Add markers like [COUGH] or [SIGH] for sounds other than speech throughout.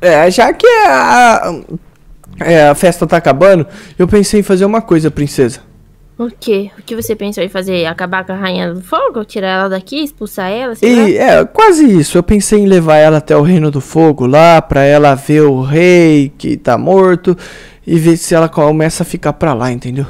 É, já que é a, é, a festa tá acabando, eu pensei em fazer uma coisa, princesa. O quê? O que você pensou em fazer? Acabar com a rainha do fogo? Tirar ela daqui? Expulsar ela? E, é, quase isso. Eu pensei em levar ela até o reino do fogo lá, pra ela ver o rei que tá morto e ver se ela começa a ficar pra lá, entendeu?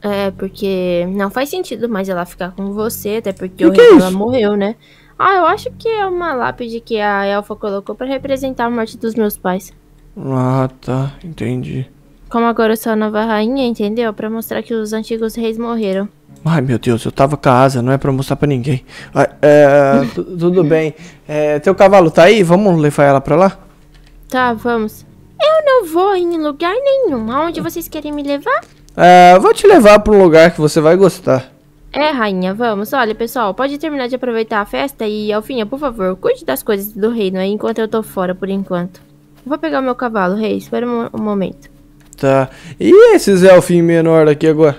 É, porque não faz sentido mais ela ficar com você, até porque o rei que é dela morreu, né? Ah, eu acho que é uma lápide que a elfa colocou para representar a morte dos meus pais. Ah, tá. Entendi. Como agora eu sou a nova rainha, entendeu? Para mostrar que os antigos reis morreram. Ai, meu Deus, eu tava com a asa, não é pra mostrar pra ninguém. é, tudo bem. É, teu cavalo tá aí? Vamos levar ela pra lá? Tá, vamos. Eu não vou em lugar nenhum. Aonde vocês querem me levar? É, vou te levar pra um lugar que você vai gostar. É, rainha, vamos. Olha, pessoal, pode terminar de aproveitar a festa e, Alfinha, por favor, cuide das coisas do reino aí enquanto eu tô fora, por enquanto. Vou pegar o meu cavalo, rei. Espera um, um momento. Tá. E esses elfinhos menor aqui agora?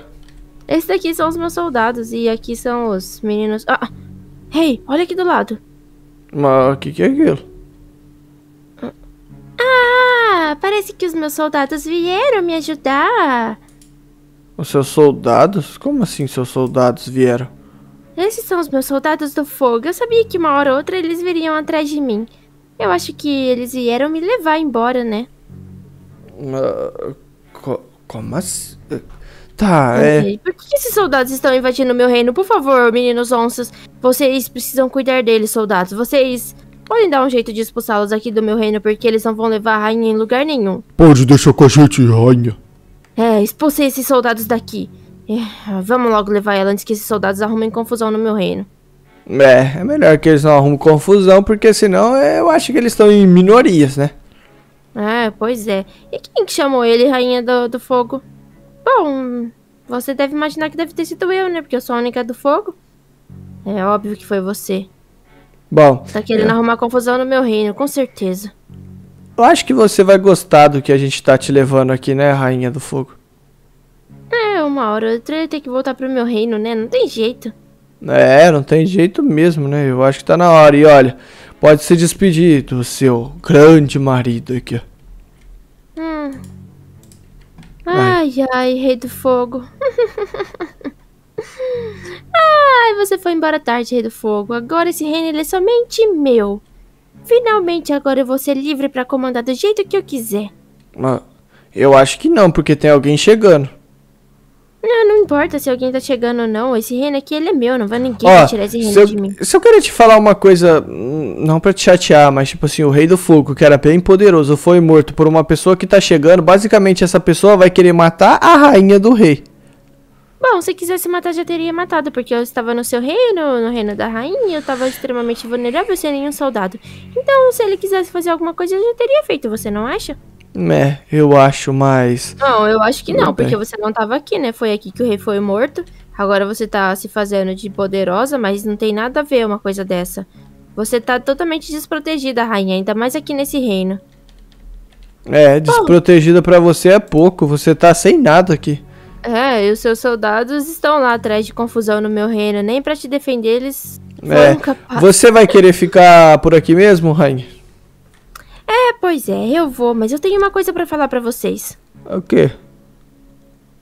Esses daqui são os meus soldados e aqui são os meninos... Ah! Rei, olha aqui do lado. Mas o que, que é aquilo? Ah, parece que os meus soldados vieram me ajudar. Os seus soldados? Como assim seus soldados vieram? Esses são os meus soldados do fogo. Eu sabia que uma hora ou outra eles viriam atrás de mim. Eu acho que eles vieram me levar embora, né? Uh, co como assim? Tá, é. Por que esses soldados estão invadindo meu reino? Por favor, meninos onças. Vocês precisam cuidar deles, soldados. Vocês podem dar um jeito de expulsá-los aqui do meu reino, porque eles não vão levar a rainha em lugar nenhum. Pode deixar com a gente, rainha. É, expulsei esses soldados daqui. É, vamos logo levar ela antes que esses soldados arrumem confusão no meu reino. É, é melhor que eles não arrumem confusão, porque senão é, eu acho que eles estão em minorias, né? É, pois é. E quem que chamou ele, Rainha do, do Fogo? Bom, você deve imaginar que deve ter sido eu, né? Porque eu sou a única do fogo. É óbvio que foi você. Bom. Tá querendo eu... É. arrumar confusão no meu reino, com certeza. Eu acho que você vai gostar do que a gente tá te levando aqui, né, Rainha do Fogo? É, uma hora eu tenho que voltar pro meu reino, né? Não tem jeito. É, não tem jeito mesmo, né? Eu acho que tá na hora. E olha, pode se despedir do seu grande marido aqui. Hum. Ai, ai, ai rei do fogo. [LAUGHS] ai, você foi embora tarde, rei do fogo. Agora esse reino é somente meu. Finalmente agora eu vou ser livre para comandar do jeito que eu quiser. Mas eu acho que não, porque tem alguém chegando. Não, não importa se alguém tá chegando ou não. Esse reino aqui, ele é meu. Não vai ninguém Ó, tirar esse reino eu, de mim. Se eu queria te falar uma coisa, não pra te chatear, mas tipo assim, o rei do fogo, que era bem poderoso, foi morto por uma pessoa que tá chegando. Basicamente, essa pessoa vai querer matar a rainha do rei. Bom, se quisesse matar, já teria matado, porque eu estava no seu reino, no reino da rainha, e eu estava extremamente vulnerável sem nenhum soldado. Então, se ele quisesse fazer alguma coisa, já teria feito, você não acha? É, eu acho, mas. Não, eu acho que não, okay. É. porque você não estava aqui, né? Foi aqui que o rei foi morto. Agora você está se fazendo de poderosa, mas não tem nada a ver uma coisa dessa. Você está totalmente desprotegida, rainha, ainda mais aqui nesse reino. É, desprotegida para você é pouco, você tá sem nada aqui. É, e os seus soldados estão lá atrás de confusão no meu reino, nem para te defender eles é. capazes. Você vai querer ficar por aqui mesmo, Rain? É, pois é, eu vou, mas eu tenho uma coisa para falar para vocês. O quê?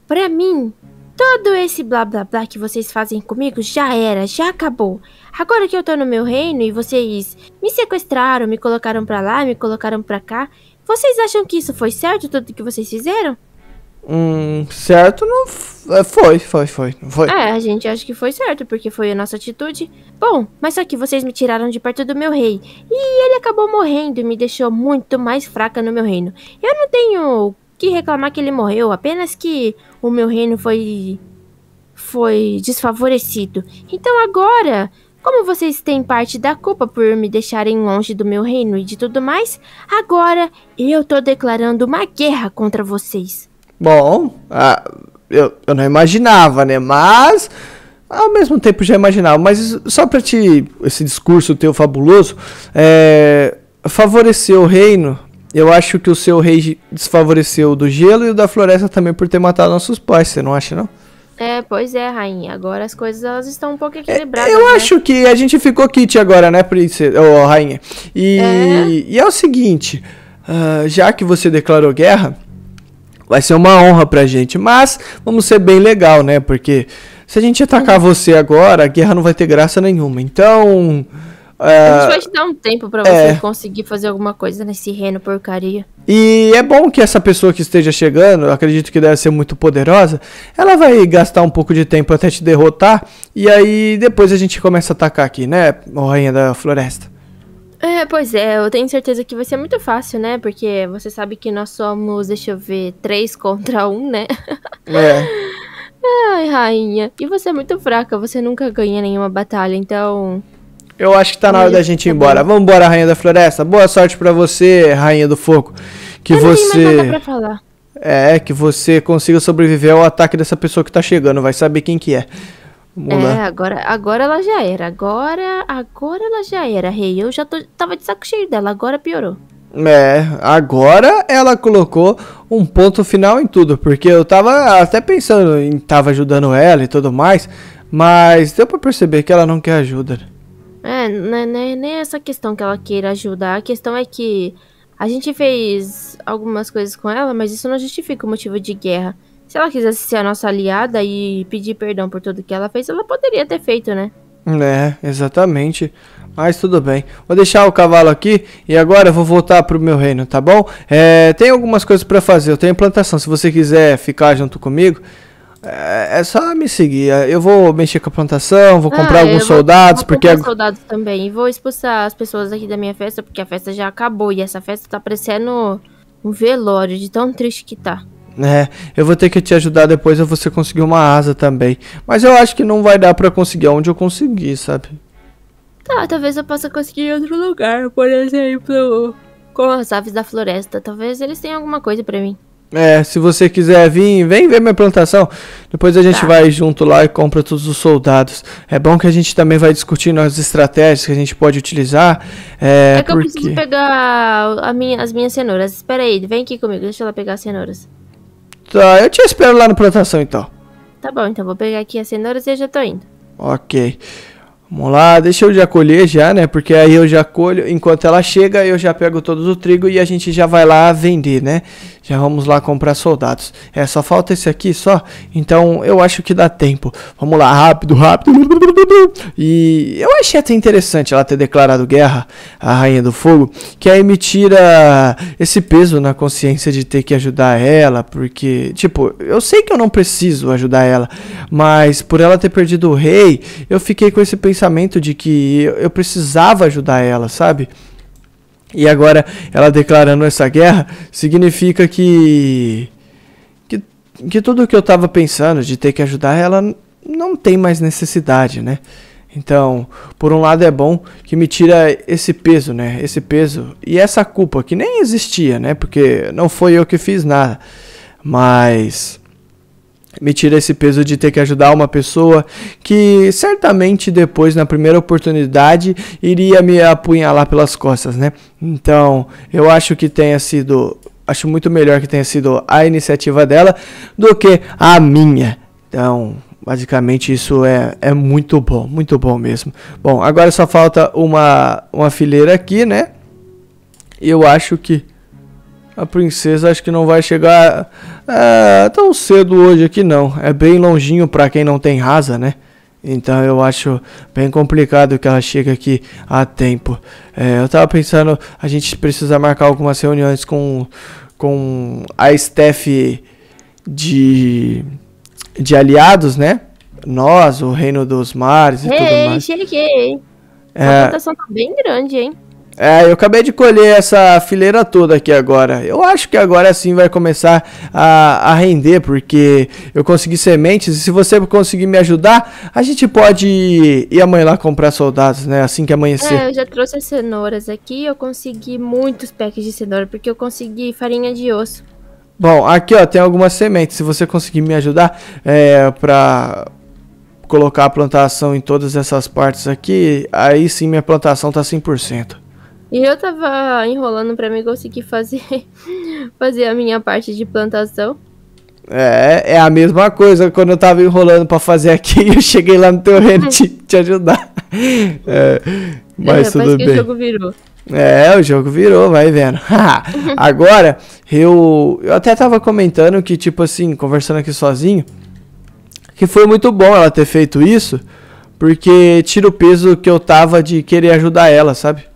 Pra mim, todo esse blá blá blá que vocês fazem comigo já era, já acabou. Agora que eu tô no meu reino e vocês me sequestraram, me colocaram pra lá, me colocaram pra cá, vocês acham que isso foi certo, tudo que vocês fizeram? Hum, certo não eh, foi, foi, foi, foi. É, a gente acha que foi certo, porque foi a nossa atitude. Bom, mas só que vocês me tiraram de perto do meu rei. E ele acabou morrendo e me deixou muito mais fraca no meu reino. Eu não tenho que reclamar que ele morreu, apenas que o meu reino foi. foi desfavorecido. Então agora. Como vocês têm parte da culpa por me deixarem longe do meu reino e de tudo mais, agora eu tô declarando uma guerra contra vocês. Bom, ah, eu, eu não imaginava, né? Mas ao mesmo tempo já imaginava. Mas só para te. Esse discurso teu fabuloso. É, favoreceu o reino. Eu acho que o seu rei desfavoreceu o do gelo e o da floresta também por ter matado nossos pais, você não acha, não? É, pois é, rainha. Agora as coisas elas estão um pouco é, equilibradas. É, eu né? acho que a gente ficou kit agora, né, princesa, oh, rainha? E é, e é o seguinte, uh, já que você declarou guerra, vai ser uma honra pra gente. Mas vamos ser bem legal, né? Porque se a gente atacar uhum. você agora, a guerra não vai ter graça nenhuma. Então. É, a gente vai te dar um tempo para você é. conseguir fazer alguma coisa nesse reino porcaria. E é bom que essa pessoa que esteja chegando, acredito que deve ser muito poderosa, ela vai gastar um pouco de tempo até te derrotar. E aí depois a gente começa a atacar aqui, né, Rainha da Floresta? É, pois é, eu tenho certeza que vai ser muito fácil, né? Porque você sabe que nós somos, deixa eu ver, três contra um, né? [LAUGHS] É. Ai, rainha. E você é muito fraca, você nunca ganha nenhuma batalha, então. Eu acho que tá na hora da gente ir tá embora. Vamos embora, Rainha da Floresta. Boa sorte para você, Rainha do Fogo. Que eu você. É, que você consiga sobreviver ao ataque dessa pessoa que tá chegando. Vai saber quem que é. É, agora, agora ela já era. Agora, agora ela já era, rei. Eu já tô, tava de saco cheio dela, agora piorou. É, agora ela colocou um ponto final em tudo, porque eu tava até pensando em tava ajudando ela e tudo mais, mas deu pra perceber que ela não quer ajuda. É, nem, né, né, nem essa questão que ela queira ajudar, a questão é que a gente fez algumas coisas com ela, mas isso não justifica o motivo de guerra. Se ela quisesse ser a nossa aliada e pedir perdão por tudo que ela fez, ela poderia ter feito, né? É, exatamente. Mas tudo bem. Vou deixar o cavalo aqui e agora eu vou voltar pro meu reino, tá bom? É, tem algumas coisas para fazer. Eu tenho plantação. Se você quiser ficar junto comigo, é, é, só me seguir. Eu vou mexer com a plantação, vou ah, comprar é, alguns vou, soldados, vou porque comprar soldados também. E vou expulsar as pessoas aqui da minha festa, porque a festa já acabou e essa festa tá parecendo um velório de tão triste que tá. É, eu vou ter que te ajudar depois a você conseguir uma asa também. Mas eu acho que não vai dar pra conseguir onde eu consegui, sabe? Tá, talvez eu possa conseguir em outro lugar, por exemplo, com as aves da floresta. Talvez eles tenham alguma coisa pra mim. É, se você quiser vir, vem ver minha plantação. Depois a gente tá. vai junto lá e compra todos os soldados. É bom que a gente também vai discutindo as estratégias que a gente pode utilizar. É, é que porque... eu preciso pegar minha, as minhas cenouras. Espera aí, vem aqui comigo, deixa ela pegar as cenouras. Tá, eu te espero lá na plantação então. Tá bom, então vou pegar aqui as cenouras e eu já tô indo. Ok. Vamos lá, deixa eu já colher já, né? Porque aí eu já colho, enquanto ela chega, eu já pego todos o trigo e a gente já vai lá vender, né? Já vamos lá comprar soldados. É, só falta esse aqui só. Então eu acho que dá tempo. Vamos lá, rápido, rápido. E eu achei até interessante ela ter declarado guerra à Rainha do Fogo, que aí me tira esse peso na consciência de ter que ajudar ela, porque, tipo, eu sei que eu não preciso ajudar ela, mas por ela ter perdido o rei, eu fiquei com esse pensamento pensamento de que eu precisava ajudar ela, sabe? E agora ela declarando essa guerra significa que que, que tudo o que eu estava pensando de ter que ajudar ela não tem mais necessidade, né? Então, por um lado é bom que me tira esse peso, né? Esse peso e essa culpa que nem existia, né? Porque não foi eu que fiz nada. Mas me tira esse peso de ter que ajudar uma pessoa que certamente depois, na primeira oportunidade, iria me apunhalar pelas costas, né? Então, eu acho que tenha sido. Acho muito melhor que tenha sido a iniciativa dela do que a minha. Então, basicamente, isso é, é muito bom, muito bom mesmo. Bom, agora só falta uma, uma fileira aqui, né? Eu acho que a princesa acho que não vai chegar é, tão cedo hoje aqui não. É bem longinho para quem não tem rasa, né? Então eu acho bem complicado que ela chegue aqui a tempo. É, eu tava pensando, a gente precisa marcar algumas reuniões com, com a staff de, de aliados, né? Nós, o Reino dos Mares e hey, tudo mais. Cheguei. É, a plantação tá bem grande, hein? É, eu acabei de colher essa fileira toda aqui agora. Eu acho que agora sim vai começar a, a render, porque eu consegui sementes. E se você conseguir me ajudar, a gente pode ir amanhã lá comprar soldados, né? Assim que amanhecer. É, eu já trouxe as cenouras aqui. Eu consegui muitos packs de cenoura, porque eu consegui farinha de osso. Bom, aqui ó, tem algumas sementes. Se você conseguir me ajudar é, pra colocar a plantação em todas essas partes aqui, aí sim minha plantação tá 100%. E eu tava enrolando pra mim conseguir fazer, [LAUGHS] fazer a minha parte de plantação. É, é a mesma coisa quando eu tava enrolando pra fazer aqui [LAUGHS] eu cheguei lá no teu reino te, [LAUGHS] te ajudar. É, mas é, tudo bem. o jogo virou. É, o jogo virou, vai vendo. Agora, eu, eu até tava comentando que, tipo assim, conversando aqui sozinho, que foi muito bom ela ter feito isso, porque tira o peso que eu tava de querer ajudar ela, sabe?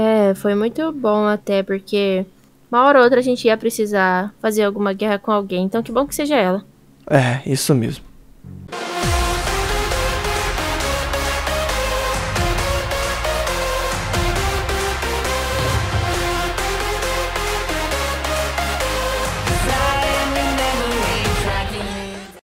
É, foi muito bom até, porque uma hora ou outra a gente ia precisar fazer alguma guerra com alguém, então que bom que seja ela. É, isso mesmo.